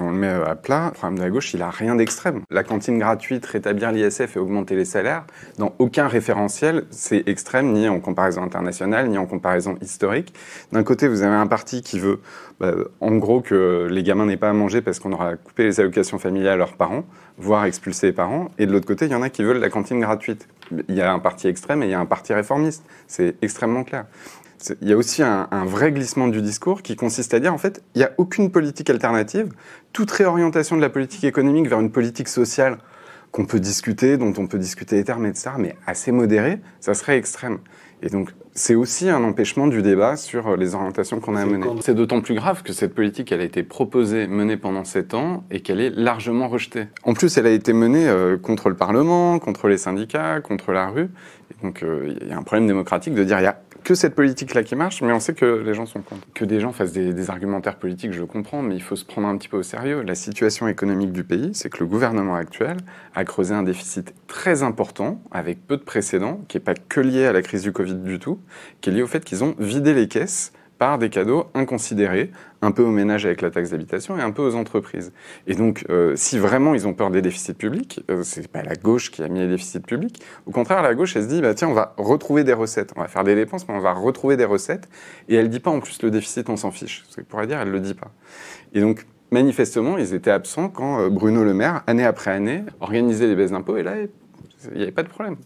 on le met à plat, le programme de la gauche, il a rien d'extrême. La cantine gratuite, rétablir l'ISF et augmenter les salaires, dans aucun référentiel, c'est extrême, ni en comparaison internationale, ni en comparaison historique. D'un côté, vous avez un parti qui veut, bah, en gros, que les gamins n'aient pas à manger parce qu'on aura coupé les allocations familiales à leurs parents, voire expulsé les parents. Et de l'autre côté, il y en a qui veulent la cantine gratuite il y a un parti extrême et il y a un parti réformiste. C'est extrêmement clair. Il y a aussi un, vrai glissement du discours qui consiste à dire, en fait, il n'y a aucune politique alternative. Toute réorientation de la politique économique vers une politique sociale qu'on peut discuter, dont on peut discuter les termes, etc., mais assez modérée, ça serait extrême. Et donc, c'est aussi un empêchement du débat sur les orientations qu'on a menées. C'est d'autant plus grave que cette politique, elle a été proposée, menée pendant sept ans, et qu'elle est largement rejetée. En plus, elle a été menée euh, contre le Parlement, contre les syndicats, contre la rue. donc, euh, il y a un problème démocratique de dire que cette politique-là qui marche, mais on sait que les gens sont contre. Que des gens fassent des, argumentaires politiques, je comprends, mais il faut se prendre un petit peu au sérieux. La situation économique du pays, c'est que le gouvernement actuel a creusé un déficit très important, avec peu de précédents, qui n'est pas que lié à la crise du Covid du tout, qui est lié au fait qu'ils ont vidé les caisses par des cadeaux inconsidérés, un peu aux ménages avec la taxe d'habitation et un peu aux entreprises. Et donc, euh, si vraiment ils ont peur des déficits publics, ce euh, c'est pas la gauche qui a mis les déficits publics. Au contraire, la gauche, elle se dit, bah, tiens, on va retrouver des recettes. On va faire des dépenses, mais on va retrouver des recettes. Et elle dit pas, en plus, le déficit, on s'en fiche. Ce qu'elle pourrait dire, elle le dit pas. Et donc, manifestement, ils étaient absents quand euh, Bruno Le Maire, année après année, organisait les baisses d'impôts. Et là, il n'y avait pas de problème.